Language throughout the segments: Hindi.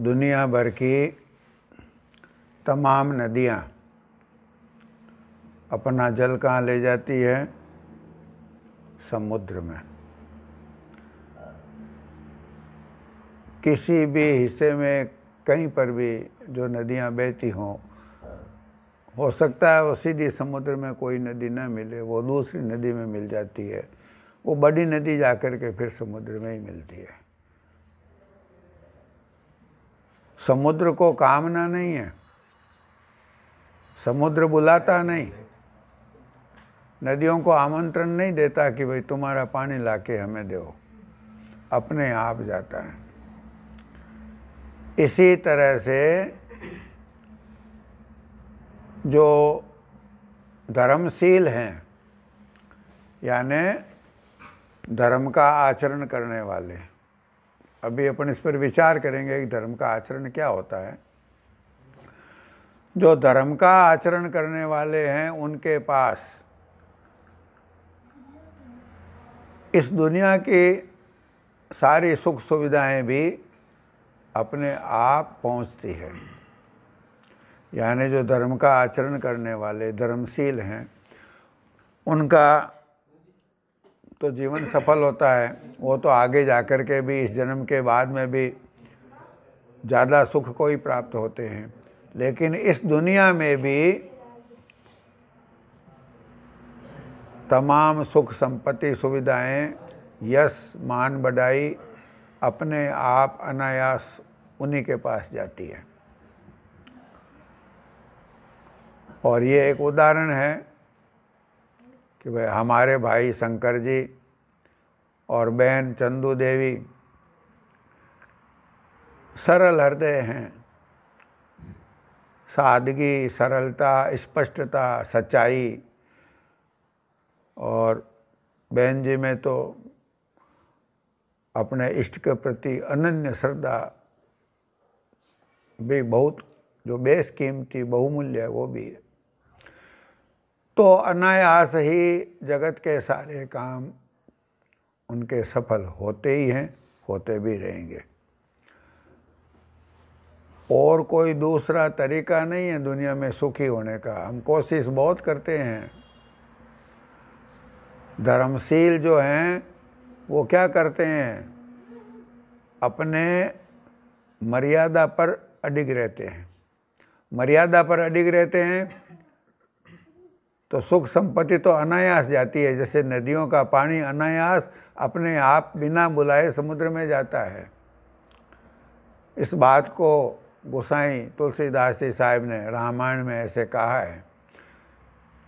दुनिया भर की तमाम नदियाँ अपना जल कहाँ ले जाती है समुद्र में किसी भी हिस्से में कहीं पर भी जो नदियाँ बहती हों हो सकता है वो सीधी समुद्र में कोई नदी ना मिले वो दूसरी नदी में मिल जाती है वो बड़ी नदी जा कर के फिर समुद्र में ही मिलती है समुद्र को कामना नहीं है समुद्र बुलाता नहीं नदियों को आमंत्रण नहीं देता कि भाई तुम्हारा पानी लाके हमें दो अपने आप जाता है इसी तरह से जो धर्मशील हैं यानि धर्म का आचरण करने वाले अभी अपन इस पर विचार करेंगे कि धर्म का आचरण क्या होता है जो धर्म का आचरण करने वाले हैं उनके पास इस दुनिया की सारी सुख सुविधाएं भी अपने आप पहुंचती है यानी जो धर्म का आचरण करने वाले धर्मशील हैं उनका तो जीवन सफल होता है वो तो आगे जा कर के भी इस जन्म के बाद में भी ज़्यादा सुख को ही प्राप्त होते हैं लेकिन इस दुनिया में भी तमाम सुख संपत्ति सुविधाएं यश मान बढ़ाई अपने आप अनायास उन्हीं के पास जाती है और ये एक उदाहरण है कि भाई हमारे भाई शंकर जी और बहन चंदू देवी सरल हृदय हैं सादगी सरलता स्पष्टता सच्चाई और बहन जी में तो अपने इष्ट के प्रति अनन्य श्रद्धा भी बहुत जो बेस कीमती बहुमूल्य है वो भी है तो अनायास ही जगत के सारे काम उनके सफल होते ही हैं होते भी रहेंगे और कोई दूसरा तरीका नहीं है दुनिया में सुखी होने का हम कोशिश बहुत करते हैं धर्मशील जो हैं वो क्या करते हैं अपने मर्यादा पर अडिग रहते हैं मर्यादा पर अडिग रहते हैं तो सुख संपत्ति तो अनायास जाती है जैसे नदियों का पानी अनायास अपने आप बिना बुलाए समुद्र में जाता है इस बात को गोसाई तुलसीदास जी साहब ने रामायण में ऐसे कहा है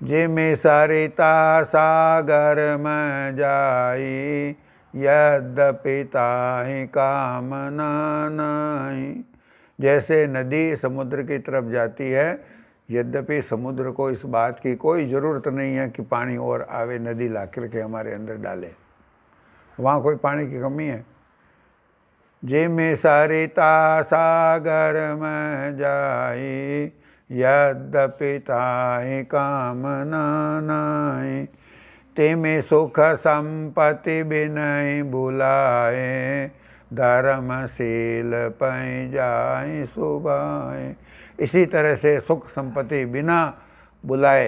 जिम सरिता सागर में जाई पिता ही काम नही जैसे नदी समुद्र की तरफ जाती है यद्यपि समुद्र को इस बात की कोई ज़रूरत नहीं है कि पानी और आवे नदी ला करके के हमारे अंदर डाले वहाँ कोई पानी की कमी है जिम सरिता सागर में जाई यद्यपिताई काम नाई तिम सुख संपत्ति बिनाई बुलाए धर्मशील पाई जाए सुबाए इसी तरह से सुख संपत्ति बिना बुलाए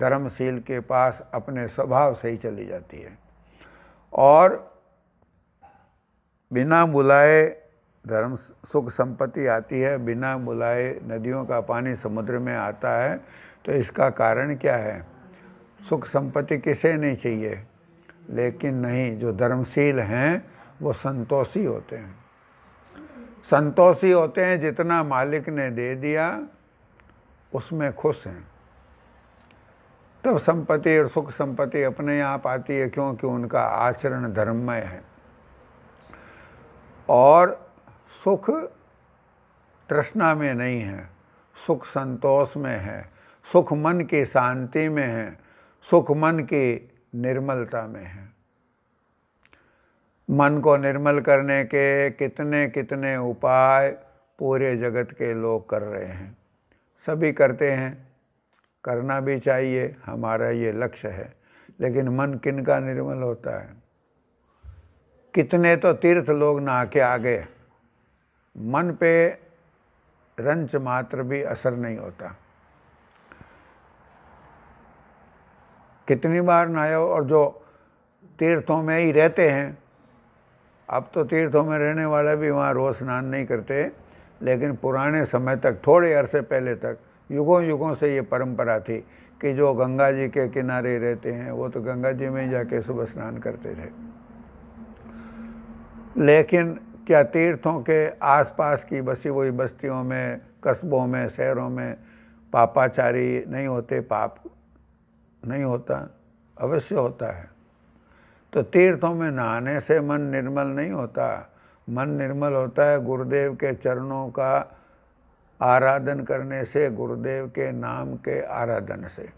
धर्मशील के पास अपने स्वभाव से ही चली जाती है और बिना बुलाए धर्म सुख संपत्ति आती है बिना बुलाए नदियों का पानी समुद्र में आता है तो इसका कारण क्या है सुख संपत्ति किसे नहीं चाहिए लेकिन नहीं जो धर्मशील हैं वो संतोषी होते हैं संतोषी होते हैं जितना मालिक ने दे दिया उसमें खुश हैं तब संपत्ति और सुख संपत्ति अपने आप आती है क्योंकि उनका आचरण धर्ममय है और सुख तृष्णा में नहीं है सुख संतोष में है सुख मन की शांति में है सुख मन की निर्मलता में है मन को निर्मल करने के कितने कितने उपाय पूरे जगत के लोग कर रहे हैं सभी करते हैं करना भी चाहिए हमारा ये लक्ष्य है लेकिन मन किन का निर्मल होता है कितने तो तीर्थ लोग नहा के आ गए मन पे रंच मात्र भी असर नहीं होता कितनी बार नहाए और जो तीर्थों में ही रहते हैं अब तो तीर्थों में रहने वाले भी वहाँ रोज़ स्नान नहीं करते लेकिन पुराने समय तक थोड़े अरसे पहले तक युगों युगों से ये परंपरा थी कि जो गंगा जी के किनारे रहते हैं वो तो गंगा जी में ही जाके सुबह स्नान करते थे लेकिन क्या तीर्थों के आसपास की बसी हुई बस्तियों में कस्बों में शहरों में पापाचारी नहीं होते पाप नहीं होता अवश्य होता है तो तीर्थों में नहाने से मन निर्मल नहीं होता मन निर्मल होता है गुरुदेव के चरणों का आराधन करने से गुरुदेव के नाम के आराधन से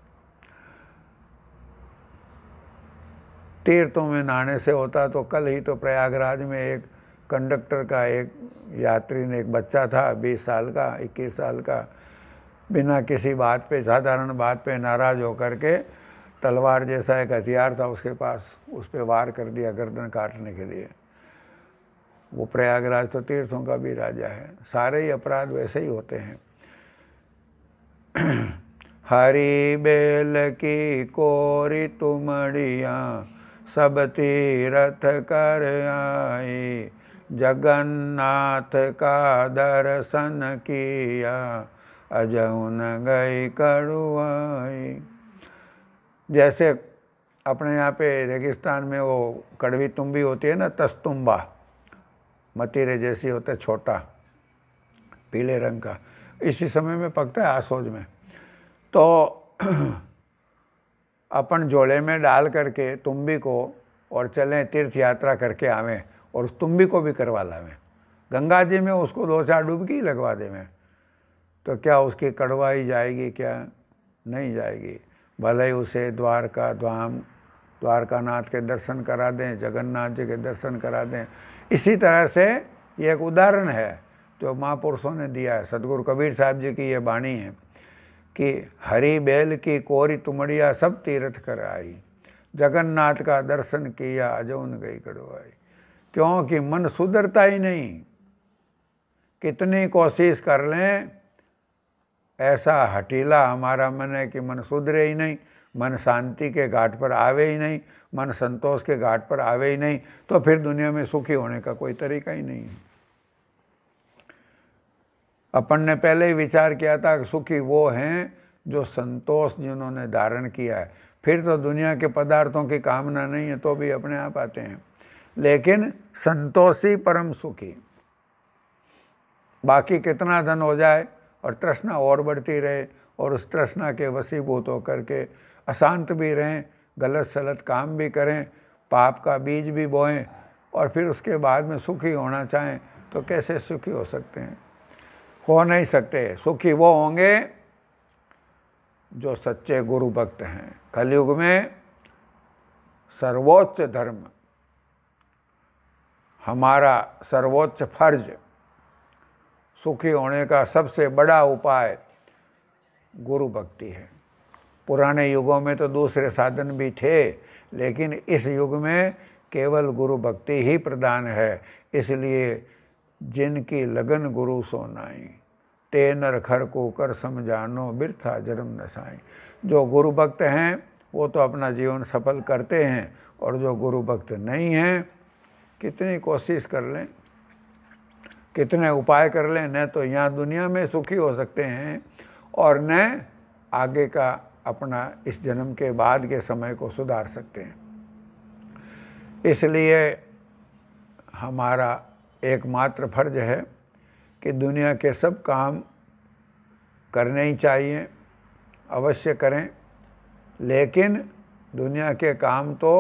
तीर्थों में नहाने से होता तो कल ही तो प्रयागराज में एक कंडक्टर का एक यात्री ने एक बच्चा था बीस साल का इक्कीस साल का बिना किसी बात पे साधारण बात पे नाराज़ होकर के तलवार जैसा एक हथियार था उसके पास उस पर वार कर दिया गर्दन काटने के लिए वो प्रयागराज तो तीर्थों का भी राजा है सारे ही अपराध वैसे ही होते हैं हरी बेल की कोरी तुमड़िया सब तीरथ कर आई जगन्नाथ का दर्शन किया अजउन गई करुआई जैसे अपने यहाँ पे रेगिस्तान में वो कड़वी तुम्बी होती है ना तस्तुम्बा मतीरे जैसी होता है छोटा पीले रंग का इसी समय में पकता है आसोज में तो अपन जोड़े में डाल करके तुम्बी को और चलें तीर्थ यात्रा करके आवें और उस तुम्बी को भी करवा लावें गंगा जी में उसको दो चार डुबकी लगवा देवें तो क्या उसकी कड़वाई जाएगी क्या नहीं जाएगी भले ही उसे द्वारका धाम द्वारकानाथ के दर्शन करा दें जगन्नाथ जी के दर्शन करा दें इसी तरह से ये एक उदाहरण है जो महापुरुषों ने दिया है सदगुरु कबीर साहब जी की ये बाणी है कि हरी बेल की कोरी तुमड़िया सब तीर्थ कर आई जगन्नाथ का दर्शन किया अजौन गई कड़वाई क्योंकि मन सुधरता ही नहीं कितनी कोशिश कर लें ऐसा हटीला हमारा मन है कि मन सुधरे ही नहीं मन शांति के घाट पर आवे ही नहीं मन संतोष के घाट पर आवे ही नहीं तो फिर दुनिया में सुखी होने का कोई तरीका ही नहीं है अपन ने पहले ही विचार किया था कि सुखी वो हैं जो संतोष जिन्होंने धारण किया है फिर तो दुनिया के पदार्थों की कामना नहीं है तो भी अपने आप आते हैं लेकिन संतोषी परम सुखी बाकी कितना धन हो जाए और तृष्णा और बढ़ती रहे और उस तृष्णा के वसीभूत होकर के अशांत भी रहें गलत सलत काम भी करें पाप का बीज भी बोएं और फिर उसके बाद में सुखी होना चाहें तो कैसे सुखी हो सकते हैं हो नहीं सकते सुखी वो होंगे जो सच्चे गुरु भक्त हैं कलयुग में सर्वोच्च धर्म हमारा सर्वोच्च फर्ज सुखी होने का सबसे बड़ा उपाय गुरु भक्ति है पुराने युगों में तो दूसरे साधन भी थे लेकिन इस युग में केवल गुरु भक्ति ही प्रदान है इसलिए जिनकी लगन गुरु सोनाई ते नर खर को कर समझानो बिरथा जन्म नसाई जो गुरु भक्त हैं वो तो अपना जीवन सफल करते हैं और जो गुरु भक्त नहीं हैं कितनी कोशिश कर लें कितने उपाय कर लें न तो यहाँ दुनिया में सुखी हो सकते हैं और न आगे का अपना इस जन्म के बाद के समय को सुधार सकते हैं इसलिए हमारा एकमात्र फर्ज है कि दुनिया के सब काम करने ही चाहिए अवश्य करें लेकिन दुनिया के काम तो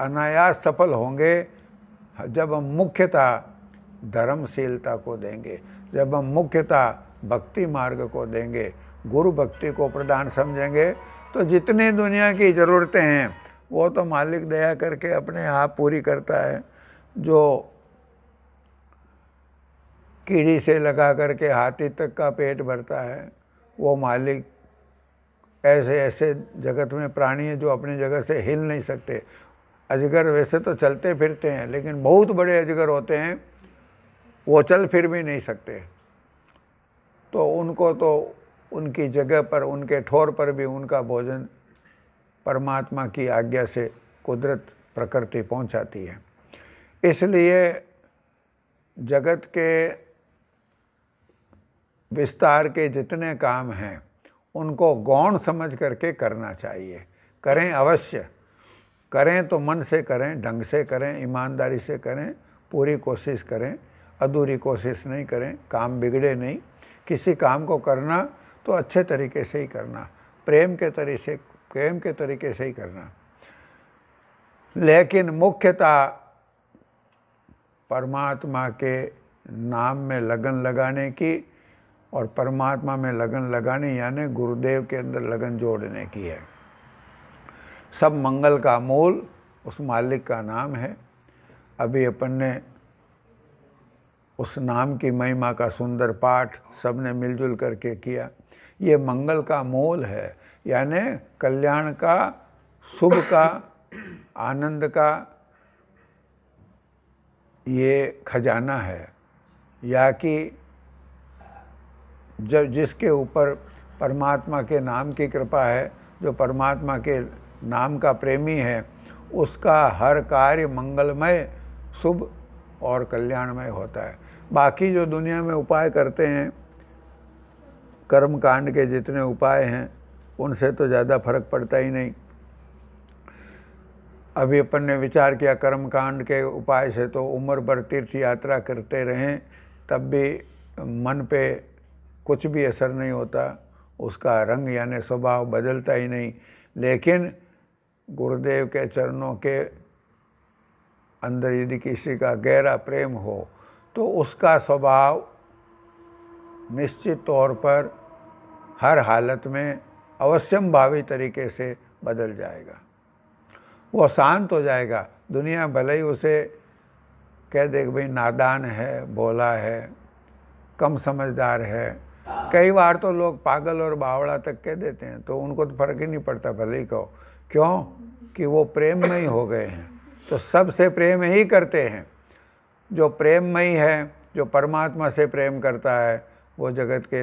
अनायास सफल होंगे जब हम मुख्यतः धर्मशीलता को देंगे जब हम मुख्यतः भक्ति मार्ग को देंगे गुरु भक्ति को प्रदान समझेंगे तो जितनी दुनिया की ज़रूरतें हैं वो तो मालिक दया करके अपने आप पूरी करता है जो कीड़ी से लगा करके हाथी तक का पेट भरता है वो मालिक ऐसे ऐसे जगत में प्राणी है जो अपनी जगह से हिल नहीं सकते अजगर वैसे तो चलते फिरते हैं लेकिन बहुत बड़े अजगर होते हैं वो चल फिर भी नहीं सकते तो उनको तो उनकी जगह पर उनके ठोर पर भी उनका भोजन परमात्मा की आज्ञा से कुदरत प्रकृति पहुंचाती है इसलिए जगत के विस्तार के जितने काम हैं उनको गौण समझ करके करना चाहिए करें अवश्य करें तो मन से करें ढंग से करें ईमानदारी से करें पूरी कोशिश करें अधूरी कोशिश नहीं करें काम बिगड़े नहीं किसी काम को करना तो अच्छे तरीके से ही करना प्रेम के तरीके से प्रेम के तरीके से ही करना लेकिन मुख्यतः परमात्मा के नाम में लगन लगाने की और परमात्मा में लगन लगाने यानी गुरुदेव के अंदर लगन जोड़ने की है सब मंगल का मूल उस मालिक का नाम है अभी अपन ने उस नाम की महिमा का सुंदर पाठ सबने मिलजुल करके किया ये मंगल का मोल है यानि कल्याण का शुभ का आनंद का ये खजाना है या कि जब जिसके ऊपर परमात्मा के नाम की कृपा है जो परमात्मा के नाम का प्रेमी है उसका हर कार्य मंगलमय शुभ और कल्याणमय होता है बाकी जो दुनिया में उपाय करते हैं कर्म कांड के जितने उपाय हैं उनसे तो ज़्यादा फर्क पड़ता ही नहीं अभी अपन ने विचार किया कर्म कांड के उपाय से तो उम्र भर तीर्थ यात्रा करते रहें तब भी मन पे कुछ भी असर नहीं होता उसका रंग यानी स्वभाव बदलता ही नहीं लेकिन गुरुदेव के चरणों के अंदर यदि किसी का गहरा प्रेम हो तो उसका स्वभाव निश्चित तौर पर हर हालत में अवश्यम भावी तरीके से बदल जाएगा वो शांत हो जाएगा दुनिया भले ही उसे कह दे भाई नादान है भोला है कम समझदार है कई बार तो लोग पागल और बावड़ा तक कह देते हैं तो उनको तो फर्क ही नहीं पड़ता भले ही कहो क्यों कि वो प्रेम में ही हो गए हैं तो सबसे प्रेम ही करते हैं जो प्रेममयी है जो परमात्मा से प्रेम करता है वो जगत के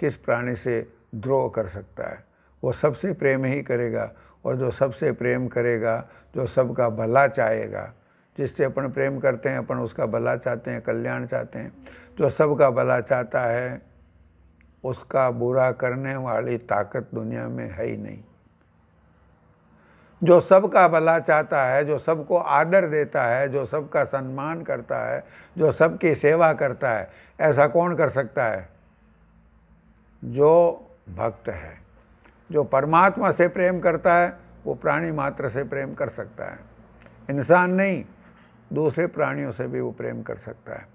किस प्राणी से द्रोह कर सकता है वो सबसे प्रेम ही करेगा और जो सबसे प्रेम करेगा जो सबका भला चाहेगा जिससे अपन प्रेम करते हैं अपन उसका भला चाहते हैं कल्याण चाहते हैं जो सबका भला चाहता है उसका बुरा करने वाली ताकत दुनिया में है ही नहीं जो सबका भला चाहता है जो सबको आदर देता है जो सबका सम्मान करता है जो सबकी सेवा करता है ऐसा कौन कर सकता है जो भक्त है जो परमात्मा से प्रेम करता है वो प्राणी मात्र से प्रेम कर सकता है इंसान नहीं दूसरे प्राणियों से भी वो प्रेम कर सकता है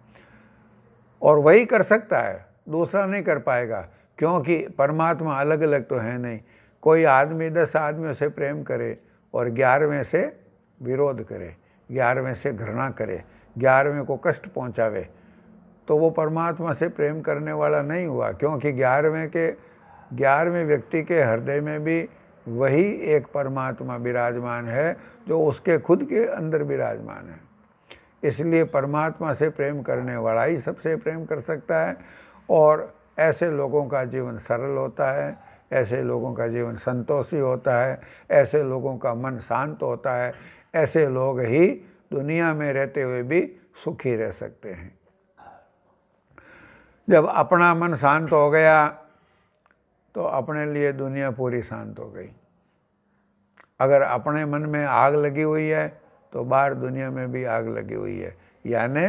और वही कर सकता है दूसरा नहीं कर पाएगा क्योंकि परमात्मा अलग अलग तो है नहीं कोई आदमी दस आदमियों से प्रेम करे और ग्यारहवें से विरोध करे ग्यारहवें से घृणा करे ग्यारहवें को कष्ट पहुंचावे तो वो परमात्मा से प्रेम करने वाला नहीं हुआ क्योंकि ग्यारहवें के ग्यारहवें व्यक्ति के हृदय में भी वही एक परमात्मा विराजमान है जो उसके खुद के अंदर विराजमान है इसलिए परमात्मा से प्रेम करने वाला ही सबसे प्रेम कर सकता है और ऐसे लोगों का जीवन सरल होता है ऐसे लोगों का जीवन संतोषी होता है ऐसे लोगों का मन शांत होता है ऐसे लोग ही दुनिया में रहते हुए भी सुखी रह सकते हैं जब अपना मन शांत हो गया तो अपने लिए दुनिया पूरी शांत हो गई अगर अपने मन में आग लगी हुई है तो बाहर दुनिया में भी आग लगी हुई है यानी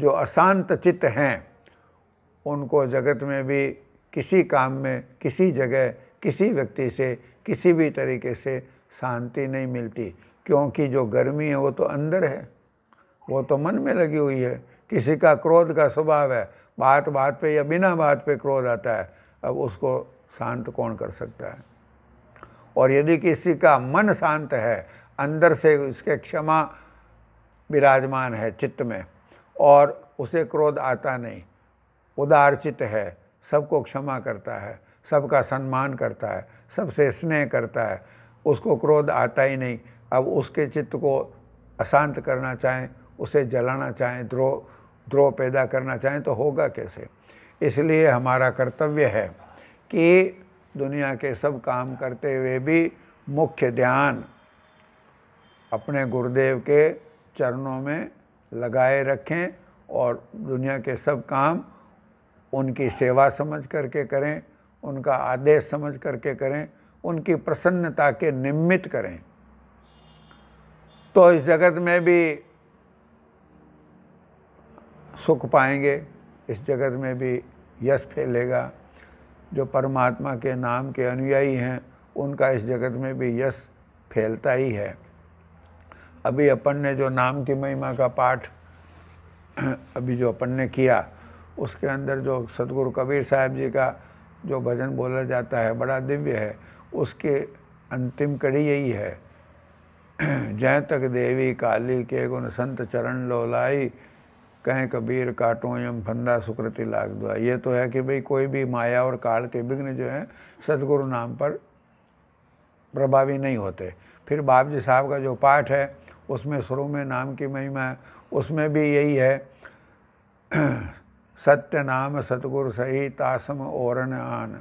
जो अशांत चित्त हैं उनको जगत में भी किसी काम में किसी जगह किसी व्यक्ति से किसी भी तरीके से शांति नहीं मिलती क्योंकि जो गर्मी है वो तो अंदर है वो तो मन में लगी हुई है किसी का क्रोध का स्वभाव है बात बात पे या बिना बात पे क्रोध आता है अब उसको शांत कौन कर सकता है और यदि किसी का मन शांत है अंदर से उसके क्षमा विराजमान है चित्त में और उसे क्रोध आता नहीं उदारचित है सबको क्षमा करता है सबका सम्मान करता है सबसे स्नेह करता है उसको क्रोध आता ही नहीं अब उसके चित्त को अशांत करना चाहें उसे जलाना चाहें द्रोह द्रोह पैदा करना चाहें तो होगा कैसे इसलिए हमारा कर्तव्य है कि दुनिया के सब काम करते हुए भी मुख्य ध्यान अपने गुरुदेव के चरणों में लगाए रखें और दुनिया के सब काम उनकी सेवा समझ करके करें उनका आदेश समझ करके करें उनकी प्रसन्नता के निमित्त करें तो इस जगत में भी सुख पाएंगे इस जगत में भी यश फैलेगा जो परमात्मा के नाम के अनुयायी हैं उनका इस जगत में भी यश फैलता ही है अभी अपन ने जो नाम की महिमा का पाठ अभी जो अपन ने किया उसके अंदर जो सदगुरु कबीर साहब जी का जो भजन बोला जाता है बड़ा दिव्य है उसके अंतिम कड़ी यही है जय तक देवी काली के गुण संत चरण लोलाई कहें कबीर काटो यम फंदा सुकृति लाग दुआ ये तो है कि भाई कोई भी माया और काल के विघ्न जो हैं सदगुरु नाम पर प्रभावी नहीं होते फिर बाबजी जी साहब का जो पाठ है उसमें शुरू में नाम की महिमा है उसमें भी यही है सत्य नाम सतगुर सही तासम और आन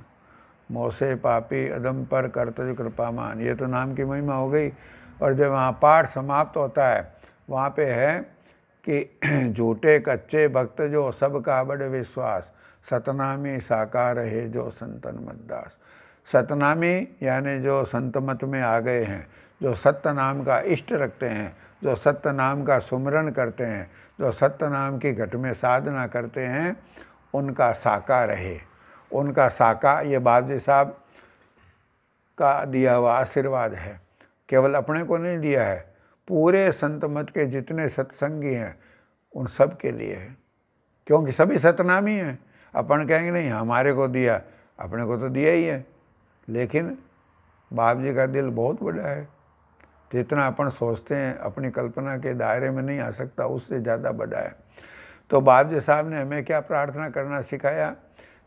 मोसे पापी अदम पर कर्तज कृपा मान ये तो नाम की महिमा हो गई और जब वहाँ पाठ समाप्त होता है वहाँ पे है कि झूठे कच्चे भक्त जो सब का बड़ विश्वास सतनामी साकार है जो संतन मतदास सतनामी यानी जो संत मत में आ गए हैं जो सत्य नाम का इष्ट रखते हैं जो सत्य नाम का सुमरण करते हैं जो सत्यनाम की घट में साधना करते हैं उनका साका रहे उनका साका ये बाबजी साहब का दिया हुआ आशीर्वाद है केवल अपने को नहीं दिया है पूरे संत मत के जितने सत्संगी हैं उन सब के लिए है क्योंकि सभी सतनामी हैं अपन कहेंगे नहीं हमारे को दिया अपने को तो दिया ही है लेकिन बाप जी का दिल बहुत बड़ा है जितना अपन सोचते हैं अपनी कल्पना के दायरे में नहीं आ सकता उससे ज़्यादा बड़ा है तो बाबजी साहब ने हमें क्या प्रार्थना करना सिखाया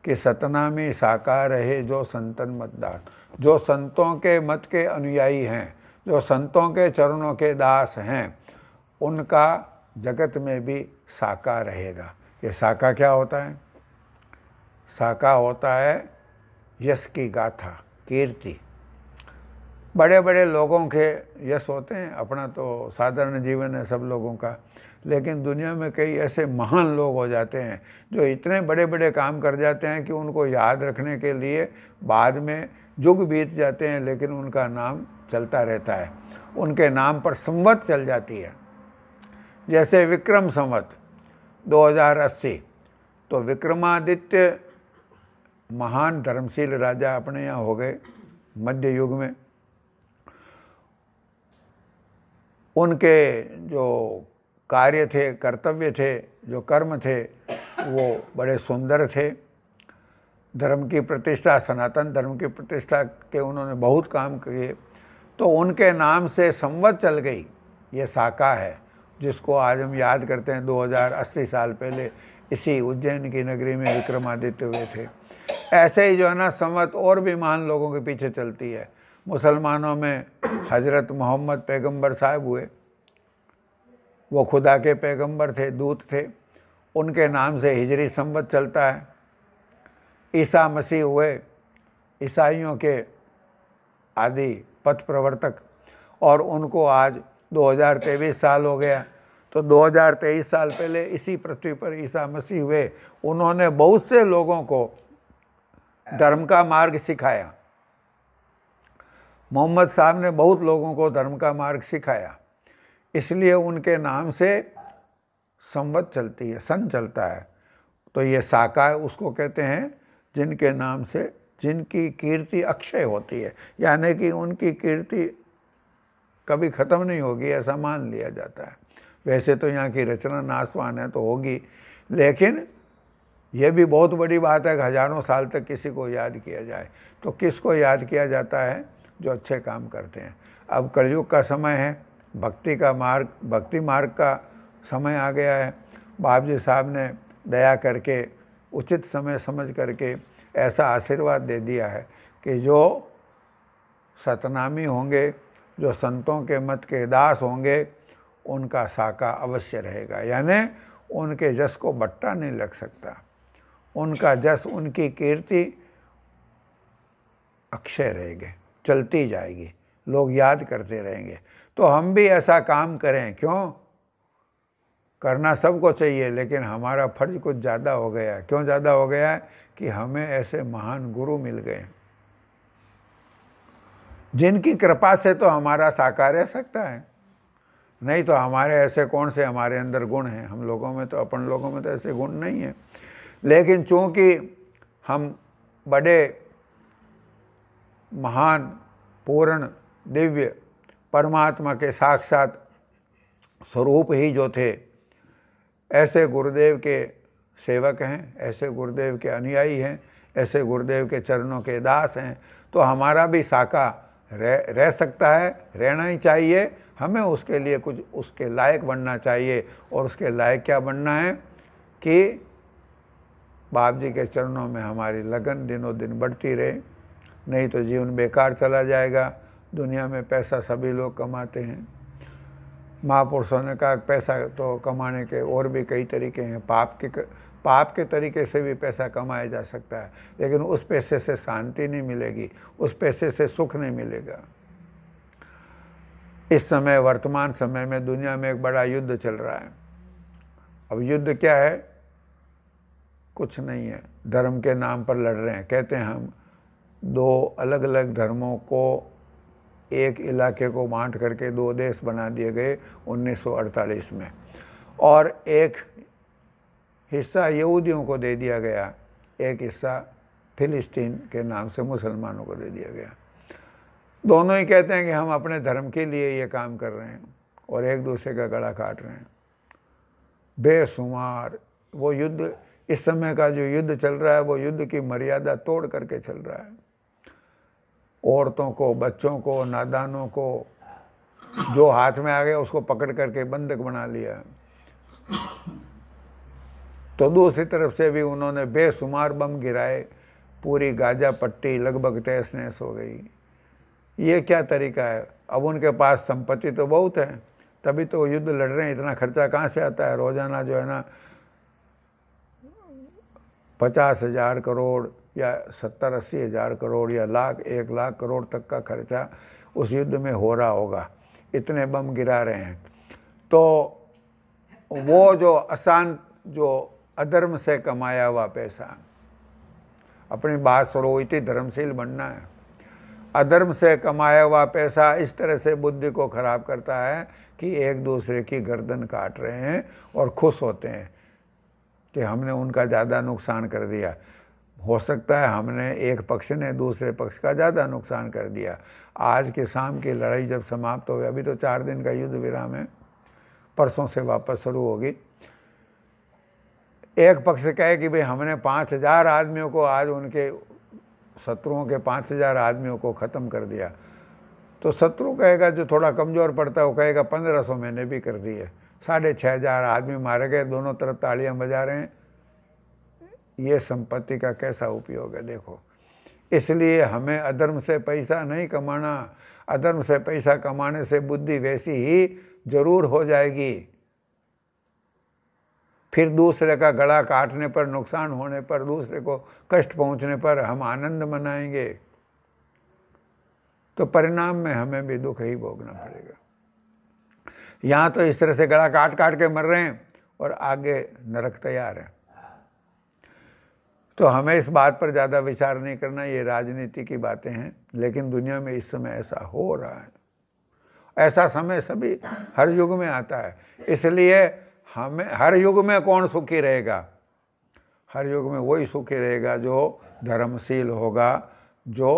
कि सतना में साकार रहे जो संतन मतदार जो संतों के मत के अनुयायी हैं जो संतों के चरणों के दास हैं उनका जगत में भी साका रहेगा ये साका क्या होता है साका होता है यश की गाथा कीर्ति बड़े बड़े लोगों के यश होते हैं अपना तो साधारण जीवन है सब लोगों का लेकिन दुनिया में कई ऐसे महान लोग हो जाते हैं जो इतने बड़े बड़े काम कर जाते हैं कि उनको याद रखने के लिए बाद में जुग बीत जाते हैं लेकिन उनका नाम चलता रहता है उनके नाम पर संवत चल जाती है जैसे विक्रम संवत 2080 तो विक्रमादित्य महान धर्मशील राजा अपने यहाँ हो गए मध्य युग में उनके जो कार्य थे कर्तव्य थे जो कर्म थे वो बड़े सुंदर थे धर्म की प्रतिष्ठा सनातन धर्म की प्रतिष्ठा के उन्होंने बहुत काम किए तो उनके नाम से संवत चल गई ये साका है जिसको आज हम याद करते हैं 2080 साल पहले इसी उज्जैन की नगरी में विक्रमादित्य हुए थे ऐसे ही जो है ना संवत और भी महान लोगों के पीछे चलती है मुसलमानों में हज़रत मोहम्मद पैगंबर साहब हुए वो खुदा के पैगंबर थे दूत थे उनके नाम से हिजरी संबत चलता है ईसा मसीह हुए ईसाइयों के आदि पथ प्रवर्तक और उनको आज 2023 साल हो गया तो 2023 साल पहले इसी पृथ्वी पर ईसा मसीह हुए उन्होंने बहुत से लोगों को धर्म का मार्ग सिखाया मोहम्मद साहब ने बहुत लोगों को धर्म का मार्ग सिखाया इसलिए उनके नाम से संवत चलती है सन चलता है तो ये साका है उसको कहते हैं जिनके नाम से जिनकी कीर्ति अक्षय होती है यानी कि उनकी कीर्ति कभी ख़त्म नहीं होगी ऐसा मान लिया जाता है वैसे तो यहाँ की रचना नासवान है तो होगी लेकिन यह भी बहुत बड़ी बात है कि हजारों साल तक किसी को याद किया जाए तो किसको याद किया जाता है जो अच्छे काम करते हैं अब कलयुग का समय है भक्ति का मार्ग भक्ति मार्ग का समय आ गया है बाप जी साहब ने दया करके उचित समय समझ करके ऐसा आशीर्वाद दे दिया है कि जो सतनामी होंगे जो संतों के मत के दास होंगे उनका साका अवश्य रहेगा यानी उनके जस को बट्टा नहीं लग सकता उनका जस उनकी कीर्ति अक्षय रहेगी चलती जाएगी लोग याद करते रहेंगे तो हम भी ऐसा काम करें क्यों करना सबको चाहिए लेकिन हमारा फर्ज कुछ ज़्यादा हो गया है क्यों ज़्यादा हो गया है कि हमें ऐसे महान गुरु मिल गए जिनकी कृपा से तो हमारा साकार रह सकता है नहीं तो हमारे ऐसे कौन से हमारे अंदर गुण हैं हम लोगों में तो अपन लोगों में तो ऐसे गुण नहीं हैं लेकिन चूँकि हम बड़े महान पूर्ण दिव्य परमात्मा के साक्षात स्वरूप ही जो थे ऐसे गुरुदेव के सेवक हैं ऐसे गुरुदेव के अनुयायी हैं ऐसे गुरुदेव के चरणों के दास हैं तो हमारा भी साका रह रह सकता है रहना ही चाहिए हमें उसके लिए कुछ उसके लायक बनना चाहिए और उसके लायक क्या बनना है कि बाप जी के चरणों में हमारी लगन दिनों दिन बढ़ती रहे नहीं तो जीवन बेकार चला जाएगा दुनिया में पैसा सभी लोग कमाते हैं महापुरुषों ने कहा पैसा तो कमाने के और भी कई तरीके हैं पाप के पाप के तरीके से भी पैसा कमाया जा सकता है लेकिन उस पैसे से शांति नहीं मिलेगी उस पैसे से सुख नहीं मिलेगा इस समय वर्तमान समय में दुनिया में एक बड़ा युद्ध चल रहा है अब युद्ध क्या है कुछ नहीं है धर्म के नाम पर लड़ रहे हैं कहते हैं हम दो अलग अलग धर्मों को एक इलाके को बांट करके दो देश बना दिए गए 1948 में और एक हिस्सा यहूदियों को दे दिया गया एक हिस्सा फिलिस्तीन के नाम से मुसलमानों को दे दिया गया दोनों ही कहते हैं कि हम अपने धर्म के लिए ये काम कर रहे हैं और एक दूसरे का गला काट रहे हैं बेशुमार वो युद्ध इस समय का जो युद्ध चल रहा है वो युद्ध की मर्यादा तोड़ करके चल रहा है औरतों को बच्चों को नादानों को जो हाथ में आ गया उसको पकड़ करके बंधक बना लिया तो दूसरी तरफ से भी उन्होंने बेशुमार बम गिराए पूरी गाजा पट्टी लगभग तेस नहस हो गई ये क्या तरीका है अब उनके पास संपत्ति तो बहुत है तभी तो युद्ध लड़ रहे हैं इतना खर्चा कहाँ से आता है रोजाना जो है ना पचास हजार करोड़ या सत्तर अस्सी हज़ार करोड़ या लाख एक लाख करोड़ तक का खर्चा उस युद्ध में हो रहा होगा इतने बम गिरा रहे हैं तो वो जो आसान जो अधर्म से कमाया हुआ पैसा अपनी बात सरोती धर्मशील बनना है अधर्म से कमाया हुआ पैसा इस तरह से बुद्धि को खराब करता है कि एक दूसरे की गर्दन काट रहे हैं और खुश होते हैं कि हमने उनका ज़्यादा नुकसान कर दिया हो सकता है हमने एक पक्ष ने दूसरे पक्ष का ज़्यादा नुकसान कर दिया आज के शाम की लड़ाई जब समाप्त हो गई अभी तो चार दिन का युद्ध विराम है परसों से वापस शुरू होगी एक पक्ष कहे कि भाई हमने पाँच हज़ार आदमियों को आज उनके शत्रुओं के पाँच हज़ार आदमियों को ख़त्म कर दिया तो शत्रु कहेगा जो थोड़ा कमज़ोर पड़ता है वो कहेगा पंद्रह सौ मैंने भी कर दिए साढ़े छः हज़ार आदमी मारे गए दोनों तरफ तालियां बजा रहे हैं ये संपत्ति का कैसा उपयोग है देखो इसलिए हमें अधर्म से पैसा नहीं कमाना अधर्म से पैसा कमाने से बुद्धि वैसी ही जरूर हो जाएगी फिर दूसरे का गला काटने पर नुकसान होने पर दूसरे को कष्ट पहुंचने पर हम आनंद मनाएंगे तो परिणाम में हमें भी दुख ही भोगना पड़ेगा यहाँ तो इस तरह से गला काट काट के मर रहे हैं और आगे नरक तैयार है तो हमें इस बात पर ज़्यादा विचार नहीं करना ये राजनीति की बातें हैं लेकिन दुनिया में इस समय ऐसा हो रहा है ऐसा समय सभी हर युग में आता है इसलिए हमें हर युग में कौन सुखी रहेगा हर युग में वही सुखी रहेगा जो धर्मशील होगा जो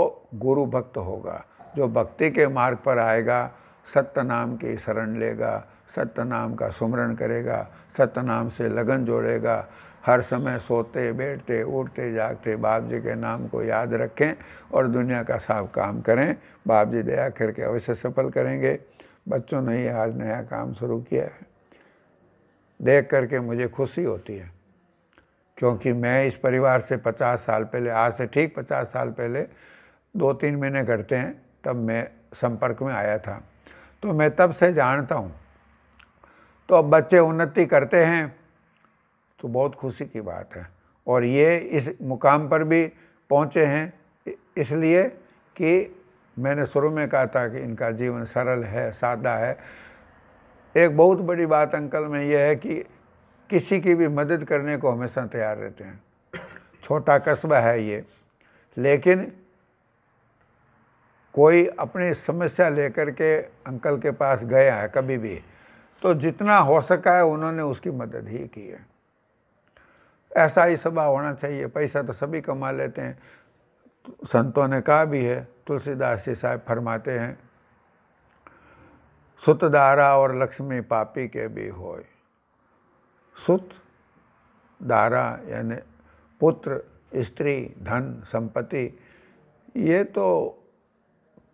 गुरु भक्त होगा जो भक्ति के मार्ग पर आएगा सत्य नाम की शरण लेगा सत्य नाम का सुमरण करेगा सत्य नाम से लगन जोड़ेगा हर समय सोते बैठते उठते जागते बाप जी के नाम को याद रखें और दुनिया का साफ काम करें बाप जी दया करके अवश्य सफल करेंगे बच्चों ने ही आज नया काम शुरू किया है देख करके मुझे खुशी होती है क्योंकि मैं इस परिवार से पचास साल पहले आज से ठीक पचास साल पहले दो तीन महीने घटते हैं तब मैं संपर्क में आया था तो मैं तब से जानता हूँ तो अब बच्चे उन्नति करते हैं तो बहुत खुशी की बात है और ये इस मुकाम पर भी पहुँचे हैं इसलिए कि मैंने शुरू में कहा था कि इनका जीवन सरल है सादा है एक बहुत बड़ी बात अंकल में यह है कि किसी की भी मदद करने को हमेशा तैयार रहते हैं छोटा कस्बा है ये लेकिन कोई अपनी समस्या लेकर के अंकल के पास गया है कभी भी तो जितना हो सका है उन्होंने उसकी मदद ही की है ऐसा ही स्वभाव होना चाहिए पैसा तो सभी कमा लेते हैं संतों ने कहा भी है तुलसीदास जी साहब फरमाते हैं सुत दारा और लक्ष्मी पापी के भी हो सुत दारा यानी पुत्र स्त्री धन संपत्ति ये तो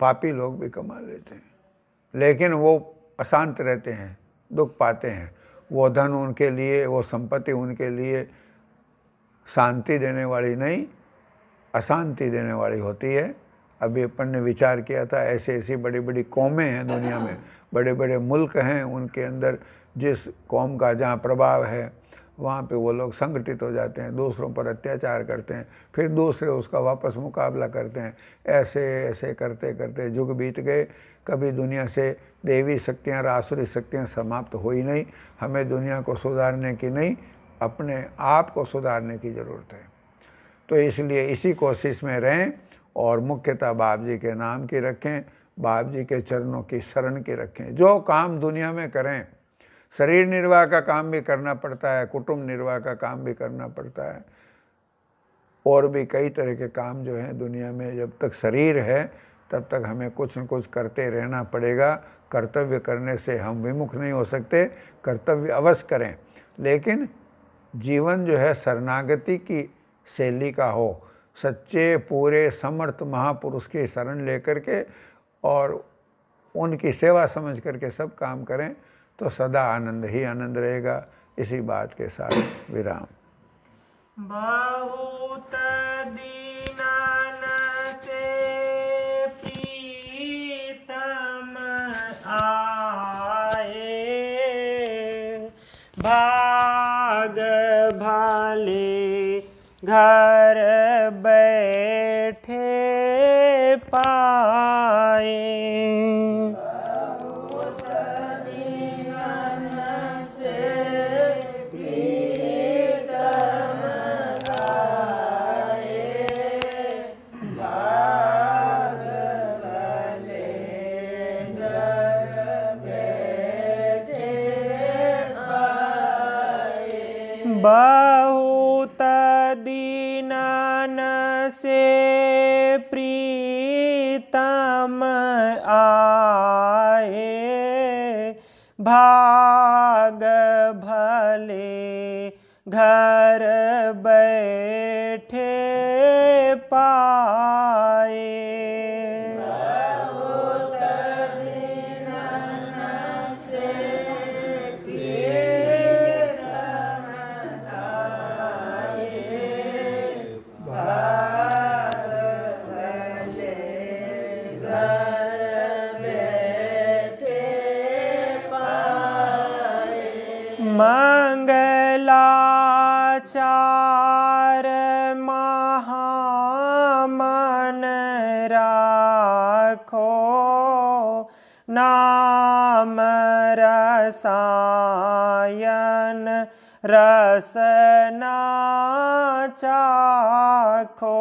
पापी लोग भी कमा लेते हैं लेकिन वो अशांत रहते हैं दुख पाते हैं वो धन उनके लिए वो संपत्ति उनके लिए शांति देने वाली नहीं अशांति देने वाली होती है अभी अपन ने विचार किया था ऐसे ऐसी बड़ी बड़ी कौमें हैं दुनिया में बड़े बड़े मुल्क हैं उनके अंदर जिस कौम का जहाँ प्रभाव है वहाँ पे वो लोग संगठित हो जाते हैं दूसरों पर अत्याचार करते हैं फिर दूसरे उसका वापस मुकाबला करते हैं ऐसे ऐसे करते करते जुग बीत गए कभी दुनिया से देवी शक्तियाँ रासुरी शक्तियाँ समाप्त हुई नहीं हमें दुनिया को सुधारने की नहीं अपने आप को सुधारने की ज़रूरत है तो इसलिए इसी कोशिश में रहें और मुख्यतः बाप जी के नाम की रखें बाप जी के चरणों की शरण की रखें जो काम दुनिया में करें शरीर निर्वाह का काम भी करना पड़ता है कुटुंब निर्वाह का काम भी करना पड़ता है और भी कई तरह के काम जो हैं दुनिया में जब तक शरीर है तब तक हमें कुछ न कुछ करते रहना पड़ेगा कर्तव्य करने से हम विमुख नहीं हो सकते कर्तव्य अवश्य करें लेकिन जीवन जो है शरणागति की शैली का हो सच्चे पूरे समर्थ महापुरुष की शरण लेकर के और उनकी सेवा समझ करके सब काम करें तो सदा आनंद ही आनंद रहेगा इसी बात के साथ विराम बहुत घर बैठे पाए भाग भले घर बैठे पा सायन रसना चाखो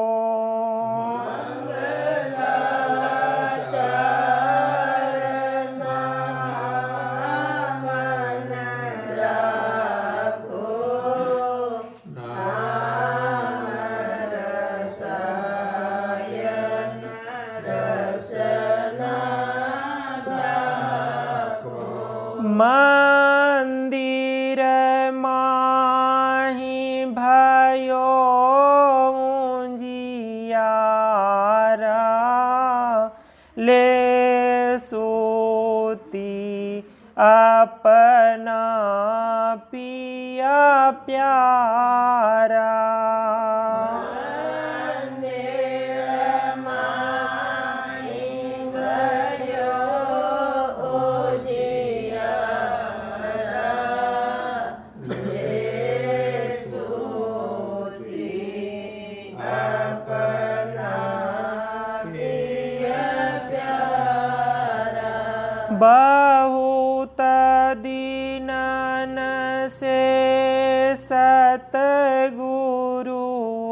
सतगुरु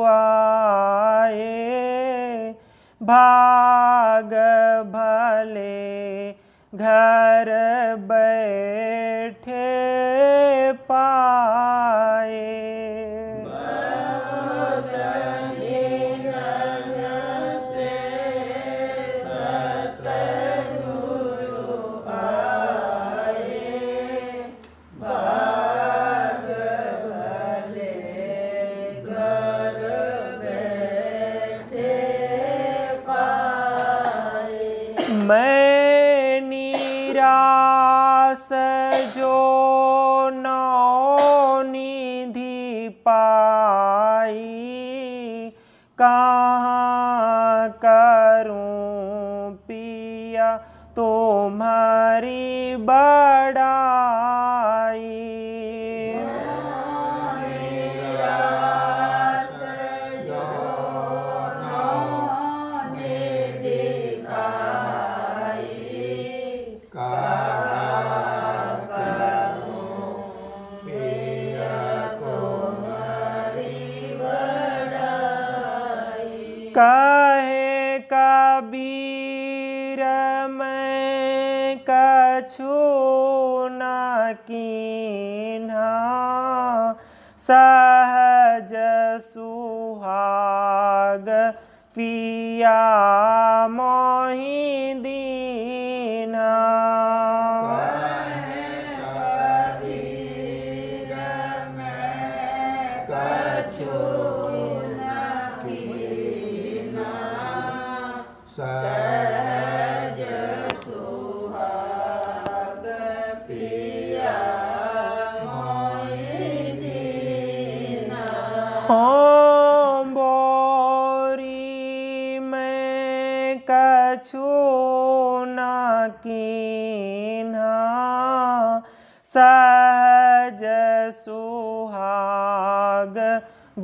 आए भाग भले घर बैठे पा कबीर मैं कछु न कीन्हा सहज सुहाग पिया मोहिंद कछु ना सहज सुहाग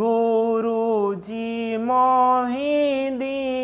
गुरु जी मोहि दी